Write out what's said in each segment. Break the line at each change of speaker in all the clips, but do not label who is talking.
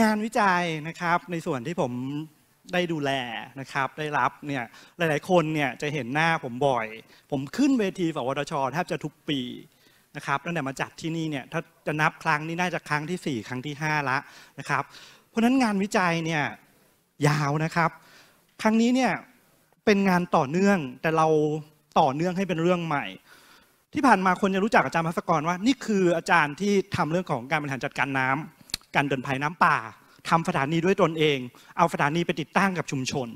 งานวิจัยนะครับในส่วนที่ผมได้ดูแลนะครับ ได้รับเนี่ยหลาย ๆ คนเนี่ยจะเห็นหน้าผมบ่อย ผมขึ้นเวทีฝวทชแทบจะทุกปีนะครับตั้งแต่มาจัดที่นี่เนี่ยถ้าจะนับครั้งนี้น่าจะครั้งที่4ครั้งที่ 5 ละนะครับเพราะะนั้นงานวิจัยเนี่ยยาวนะครับ ครั้งนี้เนี่ยเป็นงานต่อเนื่องแต่เราต่อเนื่องให้เป็นเรื่องใหม่ ที่ผ่านมาคนจะรู้จักอาจารย์พัสกรว่านี่คืออาจารย์ที่ทำเรื่องของการบริหารจัดการน้ำการเดินภัยน้ำป่า ทำสถานีด้วยตนเอง เอาสถานีไปติดตั้งกับชุมชน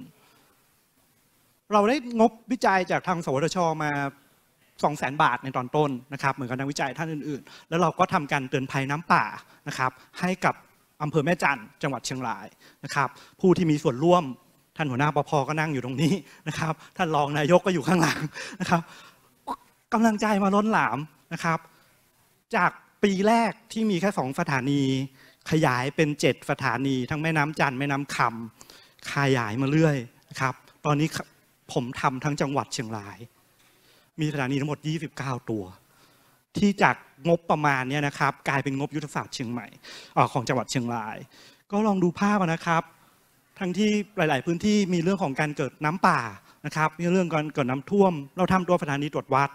เราได้งบวิจัยจากทางสวทชมาสองแสนบาทในตอนต้นนะครับเหมือนกับนักวิจัยท่านอื่นๆ แล้วเราก็ทำการเตือนภัยน้ำป่านะครับ ให้กับอำเภอแม่จันจังหวัดเชียงรายนะครับ ผู้ที่มีส่วนร่วม ท่านหัวหน้าปพก็นั่งอยู่ตรงนี้นะครับท่านรองนายกก็อยู่ข้างหลังนะครับกำลังใจมาล้นหลามนะครับ จากปีแรกที่มีแค่สองสถานีขยายเป็นเจ็ดสถานี ทั้งแม่น้ำจันทร์แม่น้ำคำขยายมาเรื่อยนะครับ ตอนนี้ผมทำทั้งจังหวัดเชียงราย มีสถานีทั้งหมด 29 ตัว ที่จากงบประมาณเนี่ยนะครับกลายเป็นงบยุทธศาสตร์เชียงใหม่ของจังหวัดเชียงราย ก็ลองดูภาพนะครับ ทั้งที่หลาย ๆ พื้นที่มีเรื่องของการเกิดน้ำป่านะครับ มีเรื่องการเกิดน้ำท่วม เราทำตัวสถานีตรวจวัด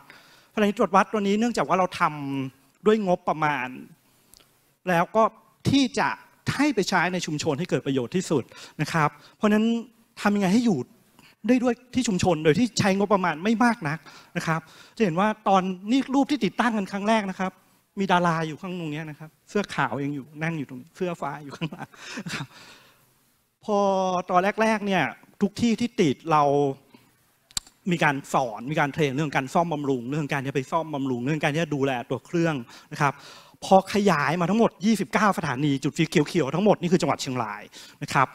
สถานีตรวจวัดตัวนี้เนื่องจากว่าเราทำด้วยงบประมาณ แล้วก็ที่จะให้ไปใช้ในชุมชนให้เกิดประโยชน์ที่สุดนะครับ เพราะฉะนั้นทำยังไงให้อยู่ได้ด้วยที่ชุมชนโดยที่ใช้งบประมาณไม่มากนักนะครับ จะเห็นว่าตอนนี่รูปที่ติดตั้งกันครั้งแรกนะครับ มีดาราอยู่ข้างตรงนี้นะครับ เสื้อขาวยังอยู่นั่งอยู่ตรงเสื้อฟ้าอยู่ข้างหลัง พอตอนแรกๆเนี่ยทุกที่ที่ติดเรามีการสอนมีการเทรนเรื่องการซ่อมบำรุง เรื่องการที่ไปซ่อมบำรุงเรื่องการที่ดูแลตัวเครื่องนะครับพอขยายมาทั้งหมด 29 สถานี จุดฟีเขียวๆทั้งหมดนี่คือจังหวัดเชียงรายนะครับ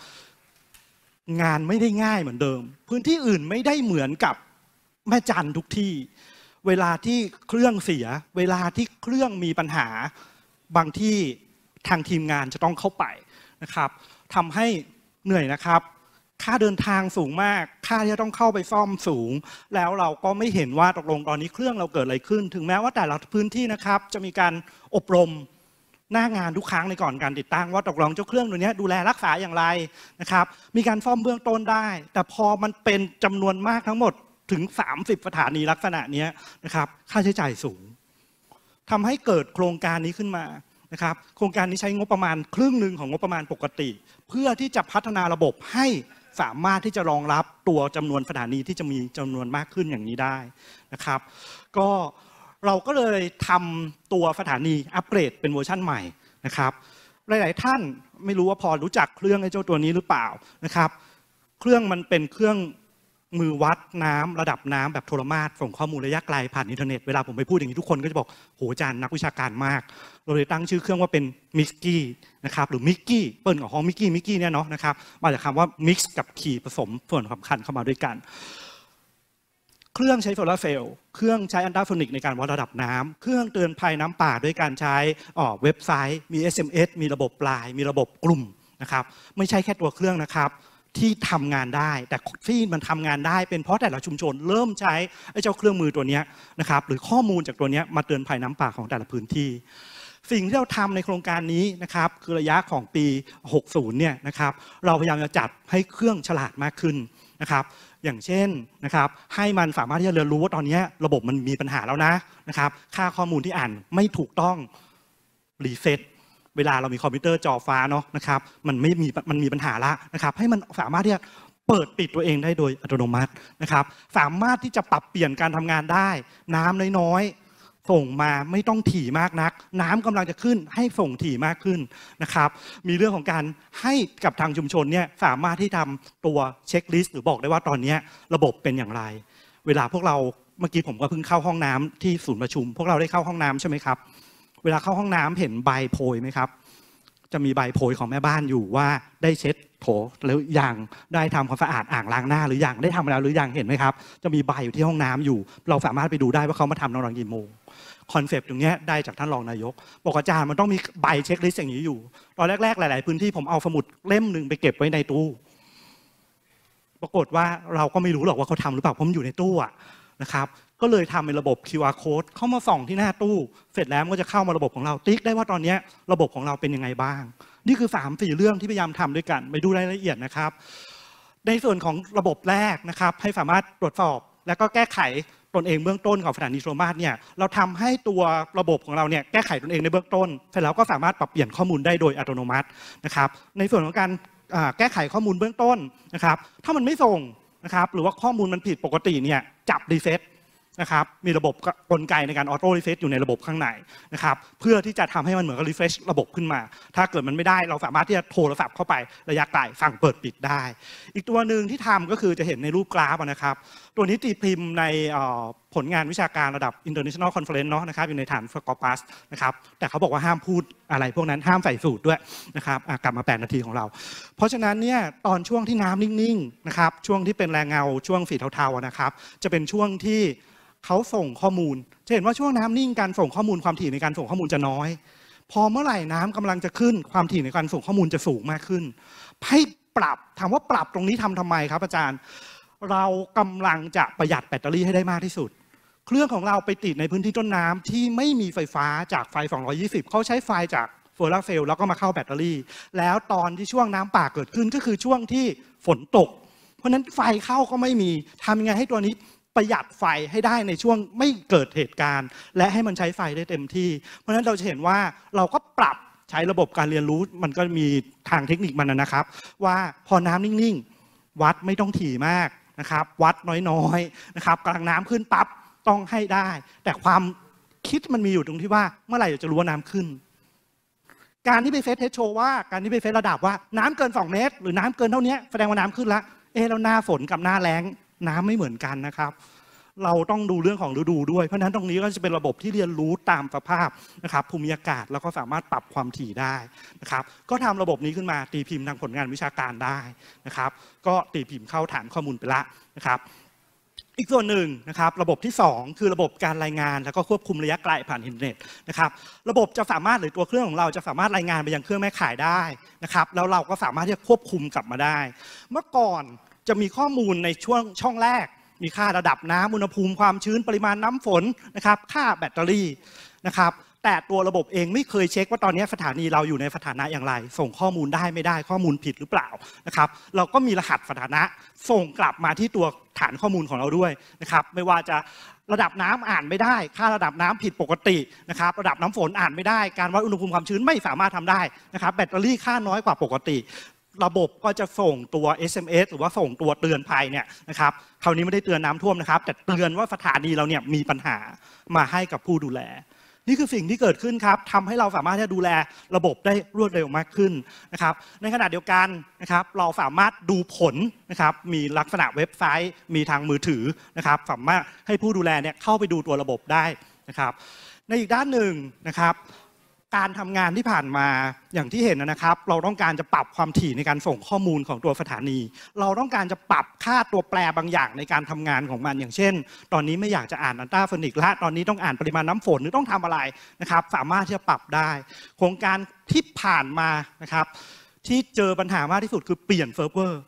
งานไม่ได้ง่ายเหมือนเดิม พื้นที่อื่นไม่ได้เหมือนกับแม่จันทุกที่ เวลาที่เครื่องเสีย เวลาที่เครื่องมีปัญหาบางที่ทางทีมงานจะต้องเข้าไปนะครับทำให้เหนื่อยนะครับค่าเดินทางสูงมาก ค่าที่ต้องเข้าไปซ่อมสูง แล้วเราก็ไม่เห็นว่าตกลงตอนนี้เครื่องเราเกิดอะไรขึ้น ถึงแม้ว่าแต่ละพื้นที่นะครับ จะมีการอบรมหน้างานทุกครั้งในก่อนการติดตั้งว่า ตกลงเจ้าเครื่องตัวนี้ ดูแลรักษาอย่างไรนะครับ มีการซ่อมเบื้องต้นได้ แต่พอมันเป็นจำนวนมากทั้งหมด ถึง 30สถานีลักษณะนี้นะครับ ค่าใช้จ่ายสูง ทำให้เกิดโครงการนี้ขึ้นมานะครับ โครงการนี้ใช้งบประมาณครึ่งหนึ่งของงบประมาณปกติ เพื่อที่จะพัฒนาระบบให้สามารถที่จะรองรับตัวจำนวนสถานีที่จะมีจำนวนมากขึ้นอย่างนี้ได้นะครับ ก็เราก็เลยทำตัวสถานีอัปเกรด เป็นเวอร์ชั่นใหม่นะครับ หลาย ๆ ท่านไม่รู้ว่าพอรู้จักเครื่องไอ้เจ้าตัวนี้หรือเปล่านะครับ เครื่องมันเป็นเครื่องมือวัดน้ำระดับน้ำแบบโทรมาสส่งข้อมูลระยะไกลผ่านอินเทอร์เน็ต เวลาผมไปพูดอย่างนี้ทุกคนก็จะบอก โหอาจารย์นักวิชาการมาก เราเลยตั้งชื่อเครื่องว่าเป็นมิกกี้นะครับ หรือมิกกี้เปิ้ลกับฮองมิกกี้มิกกี้เนี่ยเนาะนะครับ มาจากคำว่ามิกซ์กับขี่ผสมส่วนสำคัญเข้ามาด้วยกัน เครื่องใช้โซลาเซลล์เครื่องใช้อันดาฟอนิก ในการวัดระดับน้ำ เครื่องเตือนภัยน้ำป่าด้วยการใช้ออเว็บไซต์ มี SMS มีระบบปลาย มีระบบกลุ่มนะครับไม่ใช่แค่ตัวเครื่องนะครับที่ทำงานได้แต่ที่มันทำงานได้เป็นเพราะแต่ละชุมชน เริ่มใช้ไอ้เจ้าเครื่องมือตัวนี้นะครับหรือข้อมูลจากตัวนี้มาเตือนภัยน้ำป่าของแต่ละพื้นที่ สิ่งที่เราทำในโครงการนี้นะครับคือระยะของปี 60 เนี่ยนะครับเราพยายามจะจัดให้เครื่องฉลาดมากขึ้นนะครับอย่างเช่นนะครับให้มันสามารถที่จะเรียนรู้ว่าตอนนี้ระบบมันมีปัญหาแล้วนะนะครับค่าข้อมูลที่อ่านไม่ถูกต้องรีเซ็ตเวลาเรามีคอมพิวเตอร์จอฟ้าเนาะนะครับมันไม่มีมันมีปัญหาละนะครับให้มันสามารถที่จะเปิดปิดตัวเองได้โดยอัตโนมัตินะครับสามารถที่จะปรับเปลี่ยนการทำงานได้ น้ำน้อยๆส่งมาไม่ต้องถี่มากนัก น้ำกำลังจะขึ้นให้ส่งถี่มากขึ้นนะครับมีเรื่องของการให้กับทางชุมชนเนี่ยสามารถที่ทำตัวเช็คลิสต์หรือบอกได้ว่าตอนนี้ระบบเป็นอย่างไร เวลาพวกเราเมื่อกี้ผมก็เพิ่งเข้าห้องน้ำที่ศูนย์ประชุมพวกเราได้เข้าห้องน้ำใช่ไหมครับเวลาเข้าห้องน้ำเห็นใบโพยไหมครับ จะมีใบโพยของแม่บ้านอยู่ว่าได้เช็ดโถหรือยังได้ทำความสะอาดอ่างล้างหน้า หรือยังได้ทำแล้วหรือยังเห็นไหมครับ จะมีใบอยู่ที่ห้องน้ำอยู่ เราสามารถไปดูได้ว่าเขามาทำตอนกี่โมงคอนเซปต์ตรงนี้ได้จากท่านรองนายกบอกอาจารย์มันต้องมีใบเช็คลิสต์อย่างนี้อยู่ตอนแรก ๆ หลาย ๆพื้นที่ผมเอาสมุดเล่มหนึ่งไปเก็บไว้ในตู้ ปรากฏว่าเราก็ไม่รู้หรอกว่าเขาทำหรือเปล่าเพราะมันอยู่ในตู้อะนะครับก็เลยทำเป็นระบบ QR code เข้ามาส่องที่หน้าตู้ เสร็จแล้วก็จะเข้ามาระบบของเราติ๊กได้ว่าตอนนี้ระบบของเราเป็นยังไงบ้าง นี่คือ3่เรื่องที่พยายามทำด้วยกันไปดูรายละเอียดนะครับ ในส่วนของระบบแรกนะครับให้สามารถตรวจสอบ และก็แก้ไขตนเองเบื้องต้นของสถานีโทรมาสเนี่ยเราทำให้ตัวระบบของเราเนี่ยแก้ไขตนเองในเบื้องต้นเสร็จแล้วก็สามารถปรับเปลี่ยนข้อมูลได้โดยอัตโนมัตินะครับในส่วนของการแก้ไขข้อมูลเบื้องต้นนะครับถ้ามันไม่ส่งนะครับหรือว่าข้อมูลมันผิดปกติเนี่ยจับรีเซ็ตนะครับมีระบบกลไกในการออโต้รีเฟชอยู่ในระบบข้างในนะครับเพื่อที่จะทำให้มันเหมือนกับรีเฟชระบบขึ้นมา ถ้าเกิดมันไม่ได้เราสามารถที่จะโทรศัพท์เข้าไประยะไกลสั่งเปิดปิดได้ อีกตัวหนึ่งที่ทำก็คือจะเห็นในรูปกราฟนะครับตัวนี้ตีพิมพ์ในผลงานวิชาการระดับ international conference เนาะนะครับอยู่ในฐานฟกอปัสนะครับแต่เขาบอกว่าห้ามพูดอะไรพวกนั้นห้ามใส่สูตรด้วยนะครับกลับมา8นาทีของเรา เพราะฉะนั้นเนี่ยตอนช่วงที่น้ำนิ่งๆนะครับช่วงที่เป็นแรงเงาช่วงสีเทาๆนะครับจะเป็นช่วงที่เขาส่งข้อมูลจะเห็นว่าช่วงน้ำนิ่งการส่งข้อมูลความถี่ในการส่งข้อมูลจะน้อย พอเมื่อไหร่น้ำกำลังจะขึ้นความถี่ในการส่งข้อมูลจะสูงมากขึ้น ให้ปรับถามว่าปรับตรงนี้ทำทำไมครับ อาจารย์ เรากำลังจะประหยัดแบตเตอรี่ให้ได้มากที่สุด เครื่องของเราไปติดในพื้นที่ต้นน้ำที่ไม่มีไฟฟ้าจากไฟ 220 เขาใช้ไฟจากโซลาร์เซลล์แล้วก็มาเข้าแบตเตอรี่ แล้วตอนที่ช่วงน้ำป่าเกิดขึ้นก็คือช่วงที่ฝนตก เพราะนั้นไฟเข้าก็ไม่มี ทำยังไงให้ตัวนี้ประหยัดไฟให้ได้ในช่วงไม่เกิดเหตุการณ์ และให้มันใช้ไฟได้เต็มที่ เพราะฉะนั้นเราจะเห็นว่าเราก็ปรับใช้ระบบการเรียนรู้มันก็มีทางเทคนิคมันนะครับ ว่าพอน้ำนิ่งๆ วัดไม่ต้องถี่มากนะครับวัดน้อยๆนะครับกลางน้ำขึ้นปั๊บต้องให้ได้ แต่ความคิดมันมีอยู่ตรงที่ว่าเมื่อไหร่จะรู้ว่าน้ำขึ้น การที่ไปเฟสเทสโชว่า การที่ไปเฟสระดับว่าน้ำเกิน2เมตรหรือน้ำเกินเท่านี้แสดงว่าน้ำขึ้นละเออเราหน้าฝนกับหน้าแล้งน้ำไม่เหมือนกันนะครับ เราต้องดูเรื่องของฤดูด้วย เพราะฉะนั้นตรงนี้ก็จะเป็นระบบที่เรียนรู้ตามสภาพนะครับ ภูมิอากาศแล้วก็สามารถปรับความถี่ได้นะครับ ก็ทำระบบนี้ขึ้นมาตีพิมพ์ทางผลงานวิชาการได้นะครับ ก็ตีพิมพ์เข้าฐานข้อมูลไปละนะครับ อีกส่วนหนึ่งนะครับ ระบบที่ 2 คือระบบการรายงานแล้วก็ควบคุมระยะไกลผ่านอินเทอร์เน็ตนะครับ ระบบจะสามารถหรือตัวเครื่องของเราจะสามารถรายงานไปยังเครื่องแม่ข่ายได้นะครับ แล้วเราก็สามารถที่จะควบคุมกลับมาได้ เมื่อก่อนจะมีข้อมูลในช่วงช่องแรก มีค่าระดับน้ำอุณหภูมิความชื้นปริมาณน้ำฝนนะครับค่าแบตเตอรี่นะครับแต่ตัวระบบเองไม่เคยเช็คว่าตอนนี้สถานีเราอยู่ในสถานะอย่างไร ส่งข้อมูลได้ไม่ได้ข้อมูลผิดหรือเปล่านะครับเราก็มีรหัสสถานะส่งกลับมาที่ตัวฐานข้อมูลของเราด้วยนะครับไม่ว่าจะระดับน้ำอ่านไม่ได้ ค่าระดับน้ำผิดปกตินะครับ ระดับน้ำฝนอ่านไม่ได้การวัดอุณหภูมิความชื้นไม่สามารถทำได้นะครับแบตเตอรี่ค่าน้อยกว่าปกติระบบก็จะส่งตัว SMS หรือว่าส่งตัวเตือนภัยเนี่ยนะครับคราวนี้ไม่ได้เตือนน้าท่วมนะครับ แต่เตือนว่าสถานีเราเนี่ยมีปัญหามาให้กับผู้ดูแล นี่คือสิ่งที่เกิดขึ้นครับทำให้เราสามารถที่จะดูแลระบบได้รวดเร็วมากขึ้นนะครับ ในขณะเดียวกันนะครับเราสามารถดูผลนะครับ มีลักษณะเว็บไซต์ มีทางมือถือนะครับ สามารถให้ผู้ดูแลเนี่ยเข้าไปดูตัวระบบได้นะครับ ในอีกด้านหนึ่งนะครับการทำงานที่ผ่านมาอย่างที่เห็นนะครับ เราต้องการจะปรับความถี่ในการส่งข้อมูลของตัวสถานี เราต้องการจะปรับค่าตัวแปรบางอย่างในการทำงานของมันอย่างเช่น ตอนนี้ไม่อยากจะอ่านอันตราฟอนิกละตอนนี้ต้องอ่านปริมาณน้ำฝน หรือต้องทำอะไรนะครับ สามารถที่จะปรับได้โครงการที่ผ่านมานะครับที่เจอปัญหามากที่สุดคือเปลี่ยนเฟิร์ฟเวอร์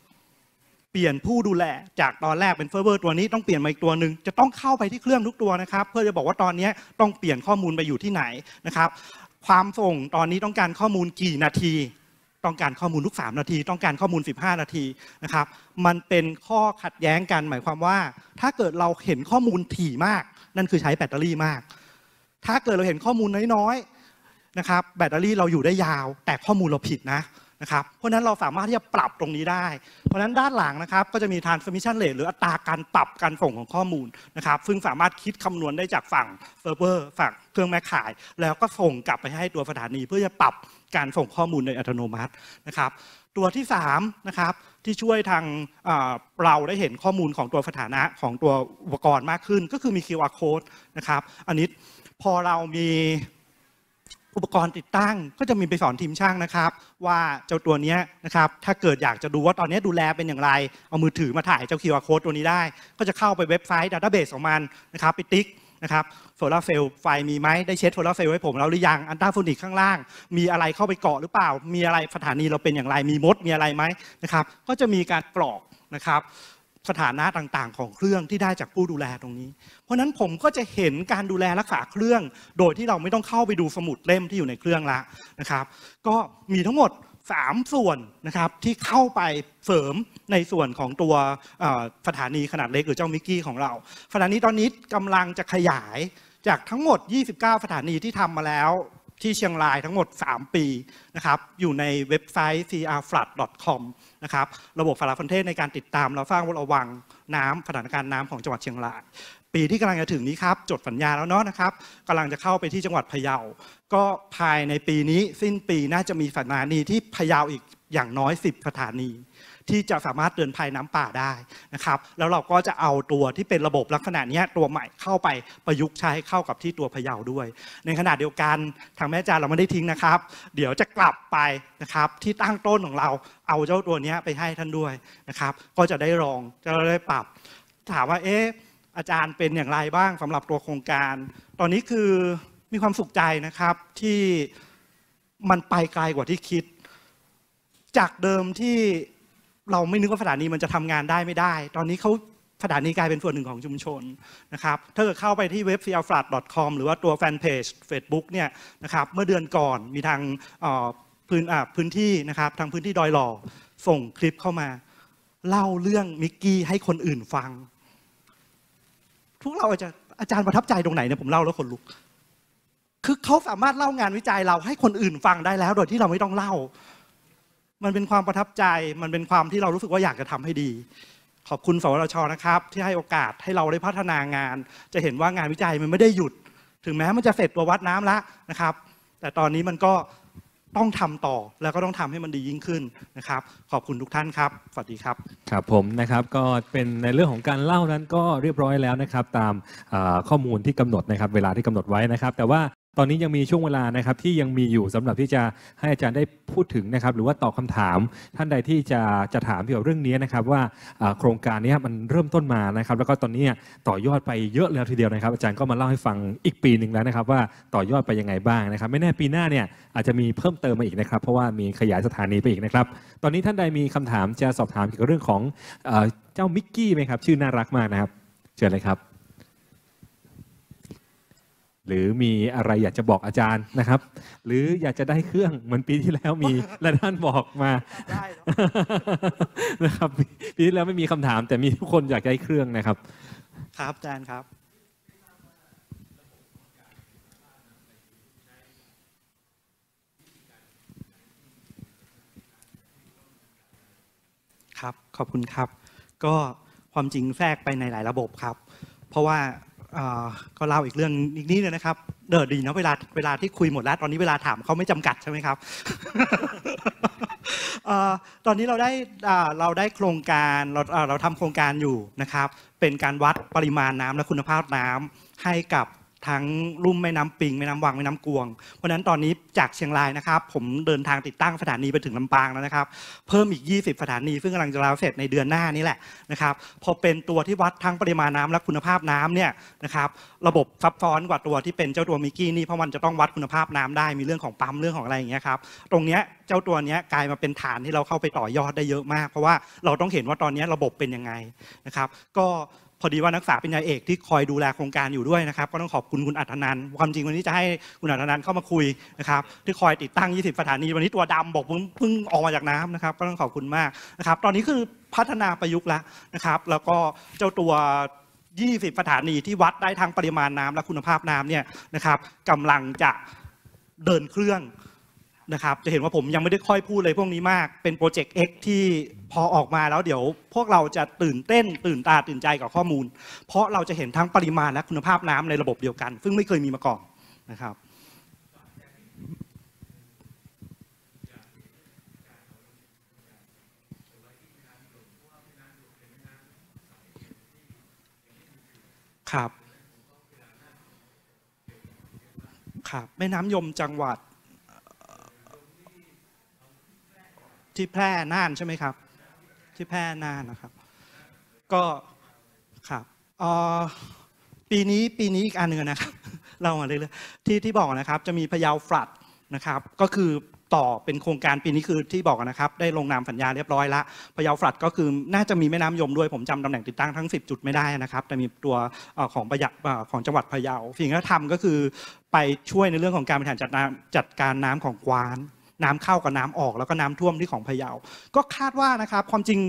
เปลี่ยนผู้ดูแลจากตอนแรกเป็นเฟอร์เวอร์ตัวนี้ต้องเปลี่ยนมาอีกตัวหนึ่งจะต้องเข้าไปที่เครื่องทุกตัวนะครับ เพื่อจะบอกว่าตอนนี้ต้องเปลี่ยนข้อมูลไปอยู่ที่ไหนนะครับความส่งตอนนี้ต้องการข้อมูลกี่ นาที ต้องการข้อมูลทุก3นาที ต้องการข้อมูล 15 นาทีนะครับ มันเป็นข้อขัดแย้งกันหมายความว่าถ้าเกิดเราเห็นข้อมูลถี่มากนั่นคือใช้แบตเตอรี่มาก ถ้าเกิดเราเห็นข้อมูลน้อยๆนะครับ แบตเตอรี่เราอยู่ได้ยาว แต่ข้อมูลเราผิดนะนะครับเพราะนั้นเราสามารถที่จะปรับตรงนี้ได้ เพราะนั้นด้านหลังนะครับก็จะมี transmission rate หรืออัตราการปรับการส่งของข้อมูลนะครับ ซึ่งสามารถคิดคำนวณได้จากฝั่งเซิร์ฟเวอร์ฝั่งเครื่องแม่ข่าย แล้วก็ส่งกลับไปให้ตัวสถานีเพื่อจะปรับการส่งข้อมูลโดยอัตโนมัตินะครับ ตัวที่3นะครับที่ช่วยทางเราได้เห็นข้อมูลของตัวสถานะของตัวอุปกรณ์มากขึ้นก็คือมี QR code นะครับอันนี้พอเรามีอุปกรณ์ติดตั้งก็จะมีไปสอนทีมช่างนะครับ ว่าเจ้าตัวนี้นะครับ ถ้าเกิดอยากจะดูว่าตอนนี้ดูแลเป็นอย่างไร เอามือถือมาถ่ายเจ้าคิวอาร์โค้ดตัวนี้ได้ ก็จะเข้าไปเว็บไซต์ดัตต้าเบสของมันนะครับไปติ๊กนะครับโซลาเซลล์ไฟมีไหมได้เช็ดโซลาเซลล์ให้ผมแล้วหรือยังอันต้าฟูนิกข้างล่างมีอะไรเข้าไปเกาะหรือเปล่ามีอะไรสถานีเราเป็นอย่างไรมีมดมีอะไรไหมนะครับก็จะมีการกรอกนะครับสถานะต่างๆ ของเครื่องที่ได้จากผู้ดูแลตรงนี้ เพราะนั้นผมก็จะเห็นการดูแลรักษาเครื่อง โดยที่เราไม่ต้องเข้าไปดูสมุดเล่มที่อยู่ในเครื่องละนะครับ ก็มีทั้งหมด 3 ส่วนนะครับที่เข้าไปเสริมในส่วนของตัวสถานีขนาดเล็กหรือเจ้ามิกกี้ของเรา สถานีตอนนี้กำลังจะขยายจากทั้งหมด 29 สถานีที่ทำมาแล้วที่เชียงรายทั้งหมด 3 ปีนะครับอยู่ในเว็บไซต์ crflood.com นะครับระบบสารสนเทศในการติดตามและสร้างระวังน้ำสถานการณ์น้ำของจังหวัดเชียงราย ปีที่กำลังจะถึงนี้ครับจดสัญญาแล้วเนาะนะครับกำลังจะเข้าไปที่จังหวัดพะเยาก็ภายในปีนี้สิ้นปีน่าจะมีสถานีที่พะเยาอีกอย่างน้อย 10สถานีที่จะสามารถเดินภายน้ำป่าได้นะครับ แล้วเราก็จะเอาตัวที่เป็นระบบลักษณะนี้ตัวใหม่เข้าไปประยุกต์ใช้เข้ากับที่ตัวพะเยาด้วย ในขณะเดียวกัน ทางแม่จาเราไม่ได้ทิ้งนะครับ เดี๋ยวจะกลับไปนะครับที่ตั้งต้นของเรา เอาเจ้าตัวนี้ไปให้ท่านด้วยนะครับ ก็จะได้ลองจะได้ปรับ ถามว่าเอ๊ะอาจารย์เป็นอย่างไรบ้างสำหรับตัวโครงการ ตอนนี้คือมีความสุขใจนะครับที่มันไปไกลกว่าที่คิด จากเดิมที่เราไม่นึกว่าสถานีมันจะทำงานได้ไม่ได้ ตอนนี้เขาสถานีกลายเป็นส่วนหนึ่งของชุมชนนะครับ ถ้าเกิดเข้าไปที่เว็บ c l f l a t c o m หรือว่าตัวแฟนเพจ Facebook เนี่ยนะครับ เมื่อเดือนก่อนมีทางพื้นพื้นที่นะครับทางพื้นที่ดอยหล่อส่งคลิปเข้ามา เล่าเรื่องมิกกี้ให้คนอื่นฟังพวกเราอาจจะอาจารย์ประทับใจตรงไหนเนี่ยผมเล่าแล้วคนลุก คือเขาสามารถเล่างานวิจัยเราให้คนอื่นฟังได้แล้ว โดยที่เราไม่ต้องเล่ามันเป็นความประทับใจ มันเป็นความที่เรารู้สึกว่าอยากจะทำให้ดี ขอบคุณสวทชนะครับ ที่ให้โอกาสให้เราได้พัฒนางาน จะเห็นว่างานวิจัยมันไม่ได้หยุด ถึงแม้มันจะเสร็จตัววัดน้ำละนะครับ แต่ตอนนี้มันก็ต้องทำต่อ แล้วก็ต้องทำให้มันดียิ่งขึ้นนะครับ ขอบคุณทุกท่านครับ สวัสดีครับ
ครับ ผมนะครับ ก็เป็นในเรื่องของการเล่านั้นก็เรียบร้อยแล้วนะครับ ตามข้อมูลที่กำหนดนะครับเวลาที่กำหนดไว้นะครับ แต่ว่าตอนนี้ยังมีช่วงเวลานะครับ ที่ยังมีอยู่สำหรับที่จะให้อาจารย์ได้พูดถึงนะครับ หรือว่าตอบคาถามท่านใดที่จะจะถามเกี่ยวกับเรื่องนี้นะครับ ว่าโครงการนี้มันเริ่มต้นมานะครับ แล้วก็ตอนนี้ต่อยอดไปเยอะแล้วทีเดียวนะครับ อาจารย์ก็มาเล่าให้ฟังอีกปีหนึ่งแล้วนะครับว่าต่อยอดไปยังไงบ้างนะครับไม่แน่ปีหน้าเนี่ยอาจจะมีเพิ่มเติมมาอีกนะครับ เพราะว่ามีขยายสถานีไปอีกนะครับตอนนี้ท่านใดมีคำถามจะสอบถามเกี่ยวกับเรื่องของเจ้ามิกกี้ไหมครับชื่อน่ารักมากนะครับเชิญเลยครับหรือมีอะไรอยากจะบอกอาจารย์นะครับ หรืออยากจะได้เครื่องเหมือนปีที่แล้วมีและท่านบอกมาได้นะครับปีที่แล้วไม่มีคำถามแต่มีทุกคนอยากได้เครื่องนะครับ
ครับอาจารย์ครับ ครับขอบคุณครับ ก็ความจริงแทรกไปในหลายระบบครับ เพราะว่าก็เล่าอีกเรื่องอีกนิดนึงนะครับ เดอดีนะเวลาเวลาที่คุยหมดแล้ว ตอนนี้เวลาถามเขาไม่จำกัดใช่ไหมครับ ตอนนี้เราได้เราได้โครงการเราเราทำโครงการอยู่นะครับ เป็นการวัดปริมาณน้ำและคุณภาพน้ำให้กับทั้งลุ่มแม่น้ำปิงแม่น้ำวังแม่น้ำกวง เพราะนั้นตอนนี้จากเชียงรายนะครับ ผมเดินทางติดตั้งสถานีไปถึงลำปางแล้วนะครับ เพิ่มอีก20สถานีซึ่งกำลังจะแล้วเสร็จในเดือนหน้านี่แหละนะครับพอเป็นตัวที่วัดทั้งปริมาณน้ำและคุณภาพน้ำเนี่ยนะครับระบบซับซ้อนกว่าตัวที่เป็นเจ้าตัวมิกกี้นี่เพราะมันจะต้องวัดคุณภาพน้ำได้มีเรื่องของปั๊มเรื่องของอะไรอย่างเงี้ยครับ ตรงเนี้ยเจ้าตัวเนี้ยกลายมาเป็นฐานที่เราเข้าไปต่อยอดได้เยอะมากเพราะว่าเราต้องเห็นว่าตอนนี้ระบบเป็นยังไงนะครับก็พอดีว่านักศึกษาป็นญญาเอกที่คอยดูแลโครงการอยู่ด้วยนะครับก็ต้องขอบคุณคุณอัธนันความจริงวันนี้จะให้คุณอัธนันเข้ามาคุยนะครับที่คอยติดตั้ง 20 สถานี วันนี้ตัวดำบอกเพิ่งเพิ่งออกมาจากน้ำนะครับ ก็ต้องขอบคุณมากนะครับ ตอนนี้คือพัฒนาประยุกต์แล้วนะครับ แล้วก็เจ้าตัว 20สถานี ที่วัดได้ทางปริมาณน้ำและคุณภาพน้ำเนี่ยนะครับกำลังจะเดินเครื่องนะครับจะเห็นว่าผมยังไม่ได้ค่อยพูดเลยพวกนี้มากเป็นโปรเจกต์ X ที่พอออกมาแล้วเดี๋ยวพวกเราจะตื่นเต้นตื่นตาตื่นใจกับข้อมูล เพราะเราจะเห็นทั้งปริมาณและคุณภาพน้ำในระบบเดียวกัน ซึ่งไม่เคยมีมาก่อนนะครับครับครับแม่น้ำยมจังหวัดที่แพร่น่านใช่ไหมครับ ที่แพร่น่านนะครับ ก็ครับปีนี้ปีนี้อีกอันหนึ่งนะครับ เรามาเรื่อยๆที่ที่บอกนะครับจะมีพยาวฟลัดนะครับ ก็คือต่อเป็นโครงการปีนี้คือที่บอกนะครับ ได้ลงนามสัญญาเรียบร้อยละพยาวฟลัดก็คือ น่าจะมีแม่น้ำยมด้วยผมจำตำแหน่งติดตั้งทั้ง10 จุดไม่ได้นะครับ แต่มีตัวของประยัดของจังหวัดพยาวสิ่งที่ทำก็คือไปช่วยในเรื่องของการบริหารจัดน้ำจัดการน้ำของกวานน้ำเข้ากับน้ำออกแล้วก็น้ำท่วมที่ของพะเยา ก็คาดว่านะครับความจริง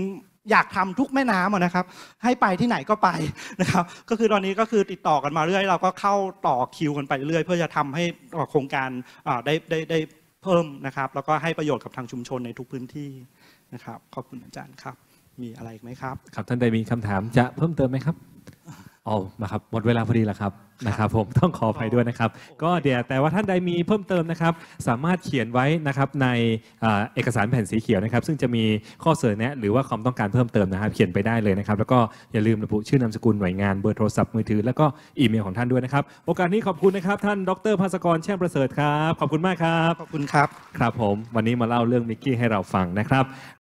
อยากทำทุกแม่น้ำนะครับให้ไปที่ไหนก็ไปนะครับ ก็คือตอนนี้ก็คือติดต่อกันมาเรื่อยเราก็เข้าต่อคิวกันไปเรื่อยเพื่อจะทำให้โครงการได้ได้ได้เพิ่มนะครับแล้วก็ให้ประโยชน์กับทางชุมชนในทุกพื้นที่นะครับ ขอบคุณอาจารย์ครับ มีอะไรไหมครับ
ครับท่านใดมีคำถามจะเพิ่มเติมไหมครับเอานะครับ หมดเวลาพอดีแล้วครับ นะครับ ผม ต้องขออภัยด้วยนะครับ ก็เดี๋ยวแต่ว่าท่านใดมีเพิ่มเติมนะครับ สามารถเขียนไว้นะครับในเอกสารแผ่นสีเขียวนะครับ ซึ่งจะมีข้อเสนอแนะ หรือว่าความต้องการเพิ่มเติมนะครับ เขียนไปได้เลยนะครับ แล้วก็อย่าลืมระบุชื่อนามสกุลหน่วยงานเบอร์โทรศัพท์มือถือแล้วก็อีเมลของท่านด้วยนะครับ โอกาสนี้ขอบคุณนะครับ ท่าน ดรภาสกรแช่มประเสริฐครับ ขอบคุณมากครับ ขอบคุณครับ ครับ ผม วันนี้มาเล่าเรื่องมิกกี้ให้เราฟังนะครับ